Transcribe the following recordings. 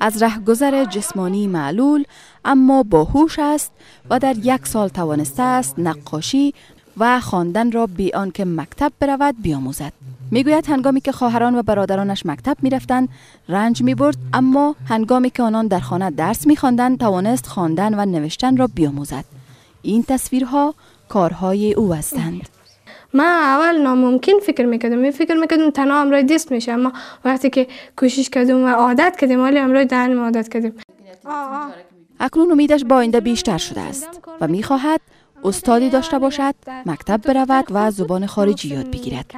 از رهگذر جسمانی معلول اما باهوش است و در یک سال توانسته است نقاشی و خواندن را بی آنکه مکتب برود بیاموزد میگوید هنگامی که خواهران و برادرانش مکتب میرفتند رنج میبرد اما هنگامی که آنان در خانه درس میخواندند توانست خواندن و نوشتن را بیاموزد این تصویرها کارهای او هستند ما اول ناممکن فکر میکردم می فکر میکردم تنها امرای دست میشه اما وقتی که کوشش کردم و عادت کردیم ولی امرای دهن عادت کردیم اکنون امیدش با آینده بیشتر شده است و میخواهد استادی داشته باشد مکتب برود و زبان خارجی یاد بگیرد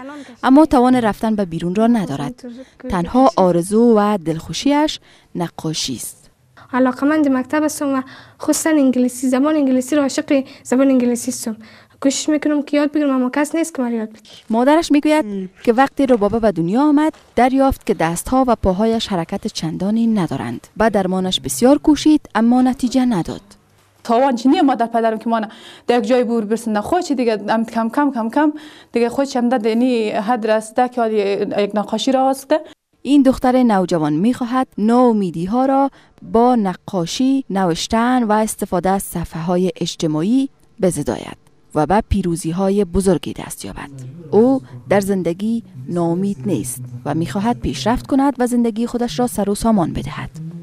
اما توان رفتن به بیرون را ندارد تنها آرزو و دلخوشیش نقاشی است در مکتب هستم و خصوصا انگلیسی زبان انگلیسی رو عاشق زبان انگلیسی هستم کوشش میکنم که یاد بگیرم اما کس نیست که یاد بگیرم مادرش میگوید که وقتی رو بابا به دنیا آمد دریافت که دستها و پاهایش حرکت چندانی ندارند و درمانش بسیار کوشید اما نتیجه نداد تاوان چی مادر پدرم که من در یک جای بور برسند خوش دیگه کم کم کم کم دیگه خوش هم ده یعنی حد رسیده که یک نقاشی را این دختر نوجوان می خواهد ناامیدی ها را با نقاشی، نوشتن و استفاده از صفحه های اجتماعی بزداید و به پیروزی های بزرگی دست یابد. او در زندگی ناامید نیست و می خواهد پیشرفت کند و زندگی خودش را سر و سامان بدهد.